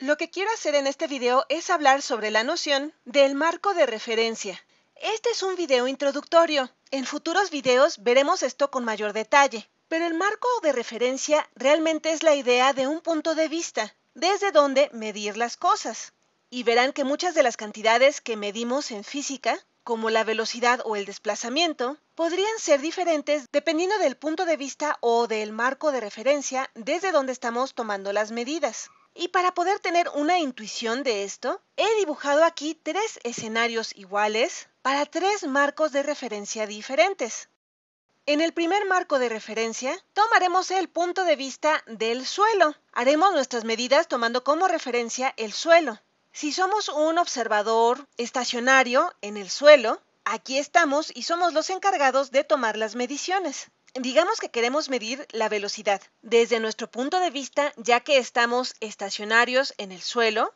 Lo que quiero hacer en este video es hablar sobre la noción del marco de referencia. Este es un video introductorio. En futuros videos veremos esto con mayor detalle. Pero el marco de referencia realmente es la idea de un punto de vista, desde donde medir las cosas. Y verán que muchas de las cantidades que medimos en física, como la velocidad o el desplazamiento, podrían ser diferentes dependiendo del punto de vista o del marco de referencia desde donde estamos tomando las medidas. Y para poder tener una intuición de esto, he dibujado aquí tres escenarios iguales para tres marcos de referencia diferentes. En el primer marco de referencia, tomaremos el punto de vista del suelo. Haremos nuestras medidas tomando como referencia el suelo. Si somos un observador estacionario en el suelo, Aquí estamos y somos los encargados de tomar las mediciones. Digamos que queremos medir la velocidad desde nuestro punto de vista, ya que estamos estacionarios en el suelo.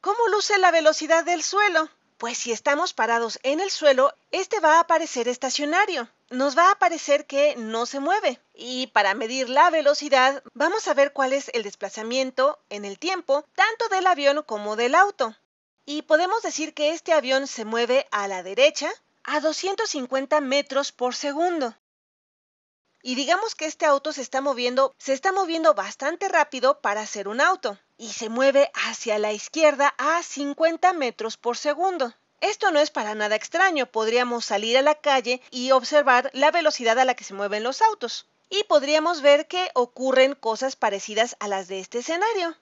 ¿Cómo luce la velocidad del suelo? Pues si estamos parados en el suelo, este va a parecer estacionario. Nos va a parecer que no se mueve. Y para medir la velocidad, vamos a ver cuál es el desplazamiento en el tiempo, tanto del avión como del auto. Y podemos decir que este avión se mueve a la derecha a 250 metros por segundo. Y digamos que este auto se está moviendo, se está moviendo bastante rápido para ser un auto y se mueve hacia la izquierda a 50 metros por segundo. Esto no es para nada extraño, podríamos salir a la calle y observar la velocidad a la que se mueven los autos. Y podríamos ver que ocurren cosas parecidas a las de este escenario.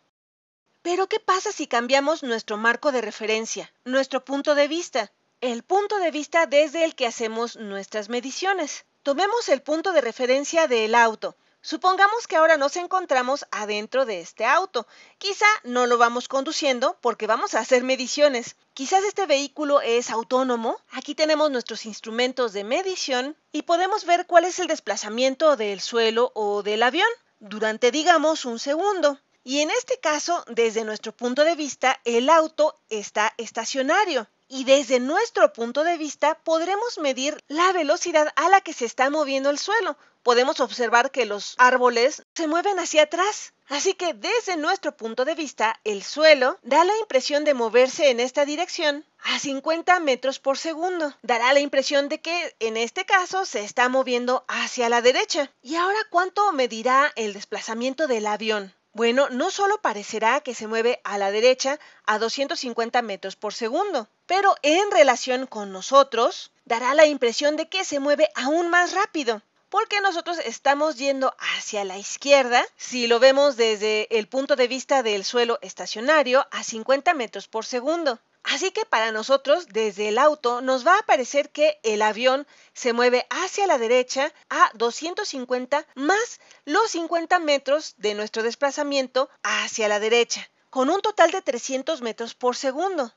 Pero ¿qué pasa si cambiamos nuestro marco de referencia, nuestro punto de vista? El punto de vista desde el que hacemos nuestras mediciones. Tomemos el punto de referencia del auto. Supongamos que ahora nos encontramos adentro de este auto. Quizá no lo vamos conduciendo porque vamos a hacer mediciones. Quizás este vehículo es autónomo. Aquí tenemos nuestros instrumentos de medición y podemos ver cuál es el desplazamiento del suelo o del avión durante, digamos, un segundo. Y en este caso, desde nuestro punto de vista, el auto está estacionario. Y desde nuestro punto de vista podremos medir la velocidad a la que se está moviendo el suelo. Podemos observar que los árboles se mueven hacia atrás. Así que desde nuestro punto de vista, el suelo da la impresión de moverse en esta dirección a 50 metros por segundo. Dará la impresión de que en este caso se está moviendo hacia la derecha. ¿Y ahora cuánto medirá el desplazamiento del avión? Bueno, no solo parecerá que se mueve a la derecha a 250 metros por segundo, pero en relación con nosotros dará la impresión de que se mueve aún más rápido, porque nosotros estamos yendo hacia la izquierda si lo vemos desde el punto de vista del suelo estacionario a 50 metros por segundo. Así que para nosotros, desde el auto, nos va a parecer que el avión se mueve hacia la derecha a 250 más los 50 metros de nuestro desplazamiento hacia la derecha, con un total de 300 metros por segundo.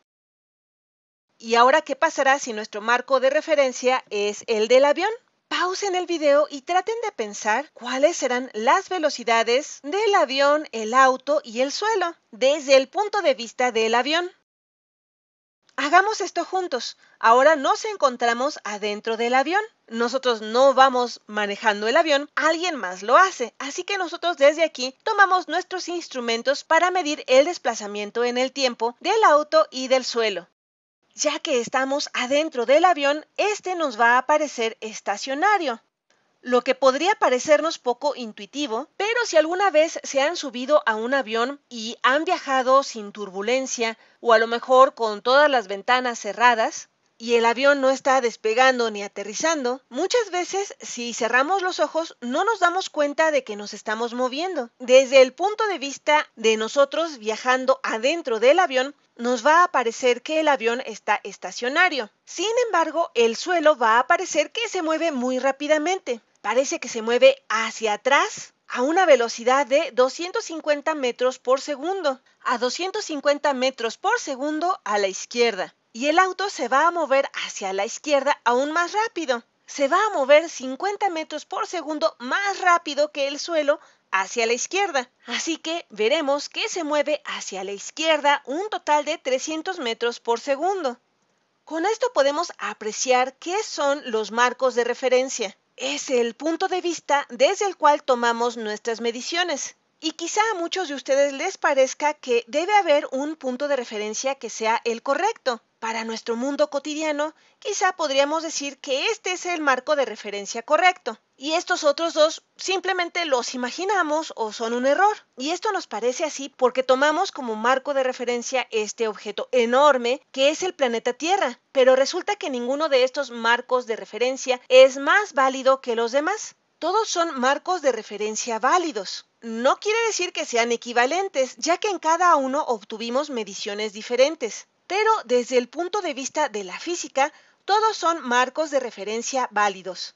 ¿Y ahora qué pasará si nuestro marco de referencia es el del avión? Pausen el video y traten de pensar cuáles serán las velocidades del avión, el auto y el suelo desde el punto de vista del avión hagamos esto juntos. Ahora nos encontramos adentro del avión. Nosotros no vamos manejando el avión, alguien más lo hace. Así que nosotros desde aquí tomamos nuestros instrumentos para medir el desplazamiento en el tiempo del auto y del suelo. Ya que estamos adentro del avión, este nos va a aparecer estacionario lo que podría parecernos poco intuitivo, pero si alguna vez se han subido a un avión y han viajado sin turbulencia o a lo mejor con todas las ventanas cerradas, y el avión no está despegando ni aterrizando, muchas veces si cerramos los ojos no nos damos cuenta de que nos estamos moviendo. Desde el punto de vista de nosotros viajando adentro del avión, nos va a parecer que el avión está estacionario. Sin embargo, el suelo va a parecer que se mueve muy rápidamente parece que se mueve hacia atrás a una velocidad de 250 metros por segundo, a 250 metros por segundo a la izquierda. Y el auto se va a mover hacia la izquierda aún más rápido. Se va a mover 50 metros por segundo más rápido que el suelo hacia la izquierda. Así que veremos que se mueve hacia la izquierda un total de 300 metros por segundo. Con esto podemos apreciar qué son los marcos de referencia es el punto de vista desde el cual tomamos nuestras mediciones. Y quizá a muchos de ustedes les parezca que debe haber un punto de referencia que sea el correcto. Para nuestro mundo cotidiano, quizá podríamos decir que este es el marco de referencia correcto y estos otros dos simplemente los imaginamos o son un error. Y esto nos parece así porque tomamos como marco de referencia este objeto enorme que es el planeta Tierra, pero resulta que ninguno de estos marcos de referencia es más válido que los demás. Todos son marcos de referencia válidos. No quiere decir que sean equivalentes, ya que en cada uno obtuvimos mediciones diferentes. Pero desde el punto de vista de la física, todos son marcos de referencia válidos.